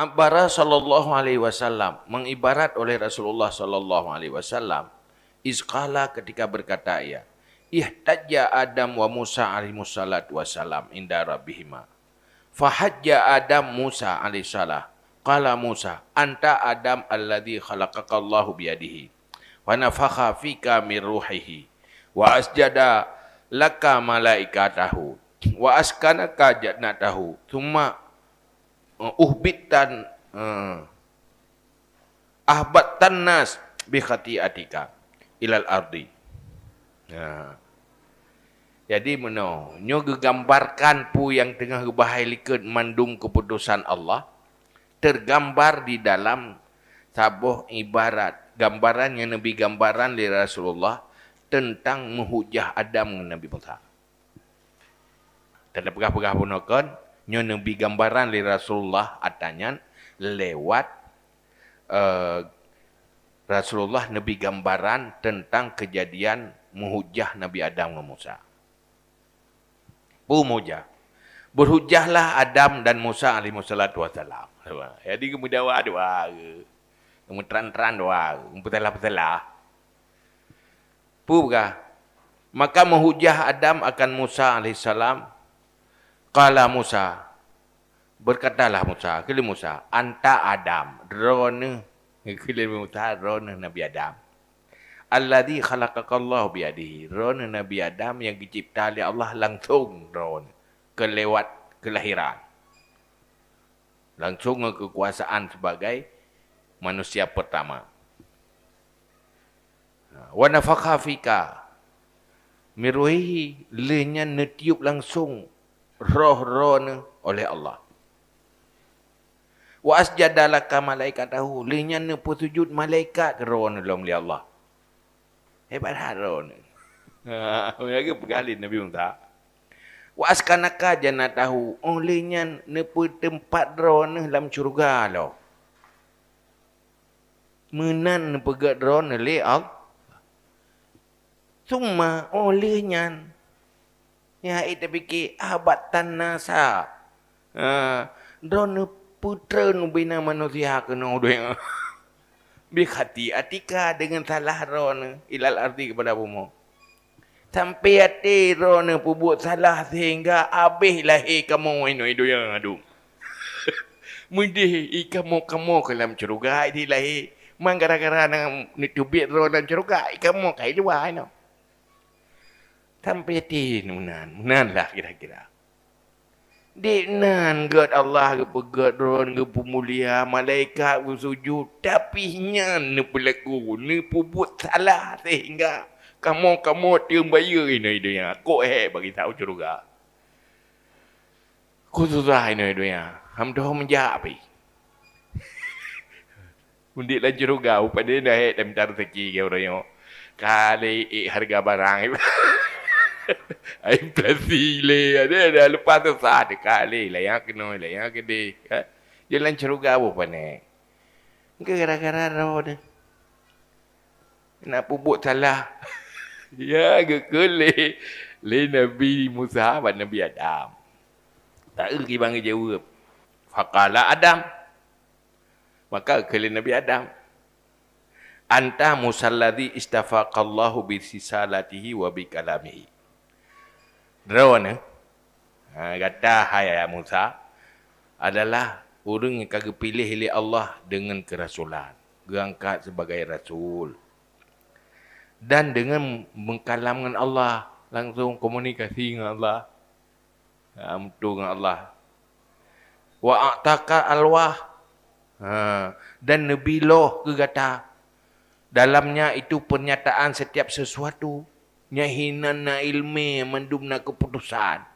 Abbara sallallahu alaihi wasallam mengibarat oleh Rasulullah sallallahu alaihi wasallam izqala ketika berkata ia ihtajja Adam wa Musa alaihi musallat wasallam inda rabbihima fahajja Adam Musa alaihi salah, qala Musa anta Adam alladhi khalaqaka Allah biyadihi wa nafakha fika min ruhihi wa asjada laka malaikatahu wa askanaka jannatahu thumma Uh, uhbitan uh, ahbat tanas bi khati'atika ilal ardi. Ya. Jadi meno, nyo gambarkan pu yang tengah bahai likut mandum keputusan Allah tergambar di dalam sabuh ibarat gambaran yang Nabi gambaran dari Rasulullah tentang menghujah Adam dengan Nabi Musa. Tanda pegah-pegah pun nyo nabi gambaran li Rasulullah adanya lewat uh, Rasulullah nabi gambaran tentang kejadian muhujah Nabi Adam dan Musa. Pumuja. Berhujahlah Adam dan Musa alaihi wassalatu wassalam. Jadi kemudian awak dua. Kamu terang-terang dua. Kamu telah-telah. Maka menghujah Adam akan Musa alaihi alaihissalam. Kala Musa, berkatalah Musa, kili Musa, anta Adam, drone, kili Musa, drone Nabi Adam. Allah Alladhi khalaqakallahu biadihi. Drone Nabi Adam yang dicipta oleh Allah langsung drone. Kelewat kelahiran. Langsung kekuasaan sebagai manusia pertama. Wanafakafika, nafakha lenya netiup langsung roh-roh oleh Allah wa asjadalaka malaikatahu linyana sujud malaikat geron dalam li Allah hebat haron lah ha mereka ke pegalin nabi unta wa askanaka jannatahu olehnya oh, nepu tempat dron dalam syurga lo menan pega dron le al summa olehnya oh, ya itu pikir abad ah, tanasa ha uh, putra nubina manusia kena udeng. Bi hati atika dengan salah rona ilal arti kepada bumi. Sampai hati rona pubuat salah sehingga lah lahir kamu ino itu yang adum. Mudah ikamu kamu kelam curuga ini lahir. Mang gara-gara nang nitubit ro nang curuga kamu kai dua ino. Sampai hati nunan, nunan lah kira-kira. Dik nan gerd Allah ke pegat Ron ke pemulia malaikat ke sujud tapi nyan ne pelaku ne pubut salah sehingga kamu kamu tiang baya ini dia yang aku eh bagi tahu curuga. Ku susah ini dia. Hamdoh menjak api. Undik lah curuga upade dah eh dan minta rezeki ke orang yang kali eh, harga barang. Eh. Air plasi le. Ada dah lepas tu sah dekat le. Layak kena, layak gede. Jalan ha? ceruga apa panik. Engkau gara-gara raw dah. Nak pupuk salah. ya, kekulih. Le Nabi Musa dan Nabi Adam. Tak ada kibang jawab. Fakala Adam. Maka kele Nabi Adam. Anta musalladhi istafaqallahu bisisalatihi wa bikalamihi drone eh? ha, kata hai ayat Musa adalah orang yang kagak pilih oleh Allah dengan kerasulan. diangkat sebagai rasul. Dan dengan mengkalam dengan Allah, langsung komunikasi dengan Allah. Ha, dengan Allah. Wa ataka alwah. Ha, dan Nabi Loh kata, dalamnya itu pernyataan setiap sesuatu nyahinan na ilmi mandum na keputusan.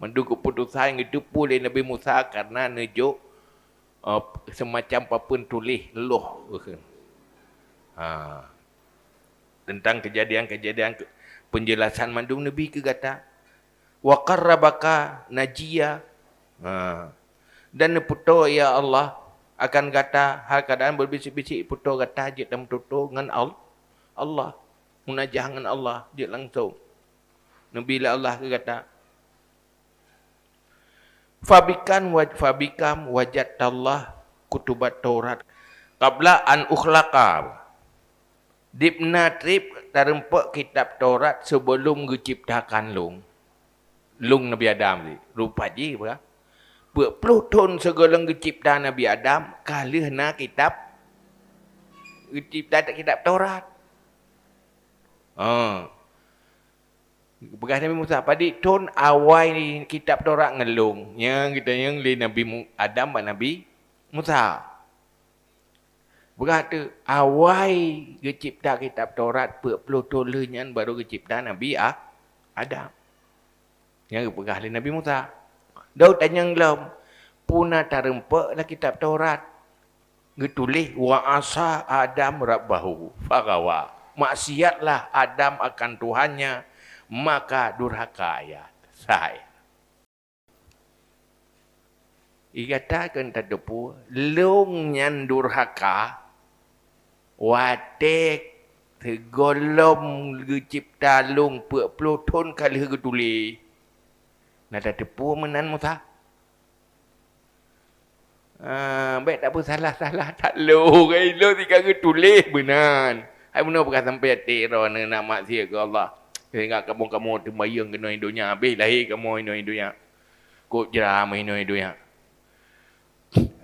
Mandu keputusan itu pula Nabi Musa karena nejo uh, semacam pun tulis loh. Ha. Tentang kejadian-kejadian penjelasan mandum Nabi ke kata. Wa qarrabaka najia. Ha. Dan neputo ya Allah akan kata hal keadaan berbisik-bisik putu kata je tem dengan Allah munajah dengan Allah dia langsung. Nabi lah Allah kata, Fabikan waj fabikam wajat Allah kutubat Taurat. Qabla an ukhlaqa. Dipna trip tarempak kitab Taurat sebelum diciptakan lung. Lung Nabi Adam ni. Rupa ji ba. puluh tahun segala dicipta Nabi Adam, kalah na kitab. Dicipta kitab Taurat. Ha. Begas Nabi Musa, padi ton awai ni kitab tu ngelung. Yang kita yang li Nabi Adam dan Nabi Musa. Begas tu, awai gecipta kitab tu orang berpuluh nyan baru gecipta Nabi ah, Adam. Yang begas li Nabi Musa. Dau tanya ngelam, puna tarempak lah kitab Taurat. Getulih, wa asa Adam rabbahu. fagawah maksiatlah Adam akan Tuhannya, maka durhaka ayat saya. Ikatakan tadupu, long nyan durhaka, watek tegolom gecipta long puak puluh ton kali getuli. Nah depu menan musa. Uh, baik tak apa salah-salah tak lu. Kalau tiga ke tulis benar. Hai mana bukan sampai tera ni nak maksiat ke Allah. Saya ingat kamu tu terbayang kena hidupnya. Habis lahir kamu kena hidupnya. Kau jeram kena hidupnya.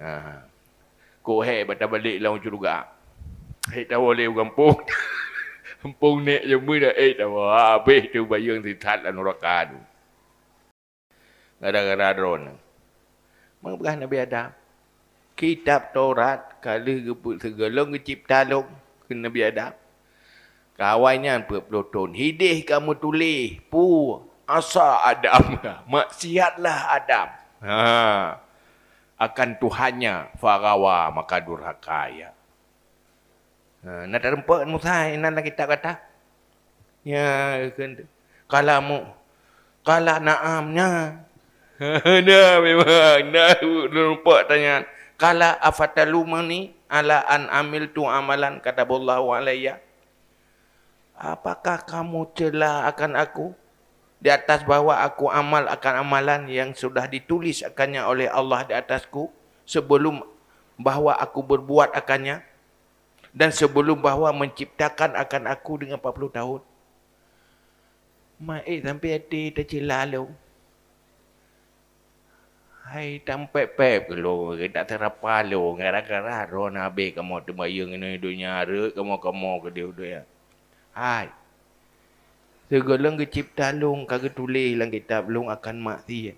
Ha. Kau hai batal balik lawan curuga. Hai tahu boleh orang pun. Empung nek je muda. Eh tahu. Ha, habis tu bayang si tat lah nurakan. Gara-gara drone. Mengapa Nabi Adam? Kitab Taurat. Kala segelong cipta long. Kena Nabi Adam. Kawannya 40 tahun. Hidih kamu tulis. Pu. Asa Adam. Maksiatlah Adam. Ha. Akan Tuhannya. Farawa maka durhakaya. Ha. Nak tak rempak Musa. Inilah kita kata. Ya. Kan. Kalau mu. Kalau naamnya. Dah memang. Dah rempak tanya. Tanya. Kala afatalumani ala an amil tu amalan kata Allah alayya. Apakah kamu celah akan aku? Di atas bahawa aku amal akan amalan yang sudah ditulis akannya oleh Allah di atasku. Sebelum bahawa aku berbuat akannya. Dan sebelum bahawa menciptakan akan aku dengan 40 tahun. Mak, eh, sampai hati tercelah lho. Hai tampak pep lah, ke lo tak terapa lo gara-gara ro na be kamu tu mai yang ini dunia re kamu kamu ke dia tu ya. Hai. Segala ke cipta lo kagak tulis lang kita belum akan mati. Ya.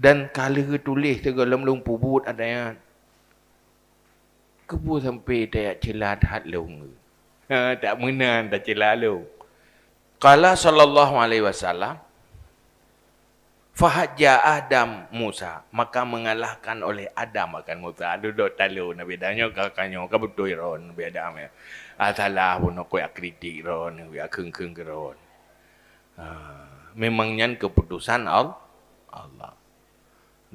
Dan kala ke tulis segala lo pubut ada ya. Kebu sampai daya celat hat lo. Ha, tak menang tak celat lo. Kala sallallahu alaihi wasallam Fahaja Adam Musa maka mengalahkan oleh Adam akan Musa duduk talu Nabi Danyo kakanyo ka betul ron Nabi Adam ya asalah ah, pun aku kritik ron aku ya keng keng ron ah, memang nyan keputusan Allah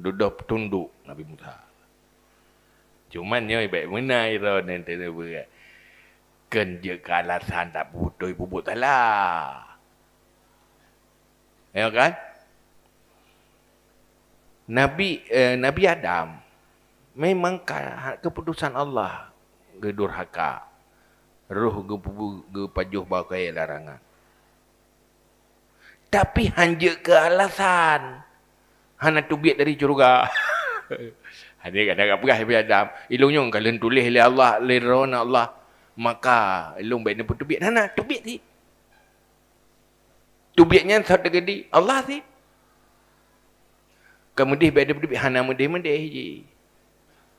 duduk tunduk Nabi Musa Cuma yo baik mena ron ente ne ken je kalasan tak putoi bubut talah ya kan Nabi eh, Nabi Adam memang ha, keputusan Allah gedur haka roh gepubu gepajuh bau kaya larangan tapi hanje ke alasan hana tubiat dari curuga hanje kada ka pegah Nabi Adam ilungnyo engkau tulis le Allah lerona Allah maka ilung baik ne pun tubiat hana tubiat si tubiatnya sat tegedi Allah sih. Kemudian beda beda hana mudih mudih ji.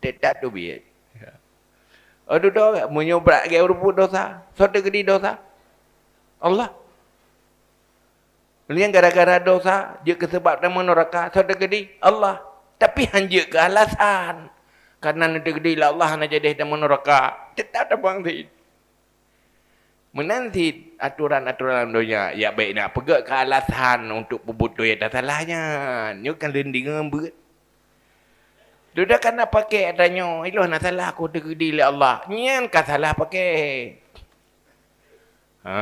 Tetap tu biar. Ado ya. oh, do menyobrak ke rupu dosa. Sote gedi dosa. Allah. Ini gara-gara dosa, dia kesebab nama neraka, sote gedi, Allah. Tapi hanya ke alasan. Karena nanti gedi lah Allah, hanya jadi nama neraka. Tetap ada bangsa itu menanti aturan-aturan dunia ya baik nak pergi ke alasan untuk bubut doya dah salahnya nyu kan dinding ngambut duda kan pakai adanya ilah nak salah aku degi li Allah nyen kan salah pakai ha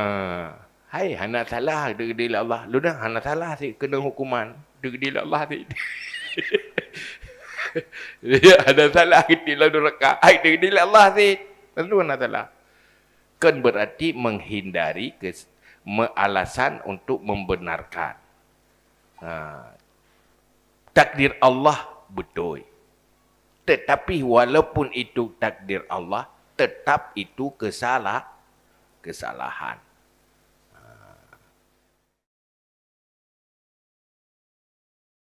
hai hana salah degi li Allah duda hana salah si kena hukuman degi li Allah si ya ada salah kita lalu reka ai degi li Allah si lalu nak salah Ken berarti menghindari alasan untuk membenarkan. Ha. Takdir Allah betul. Tetapi walaupun itu takdir Allah, tetap itu kesalah kesalahan.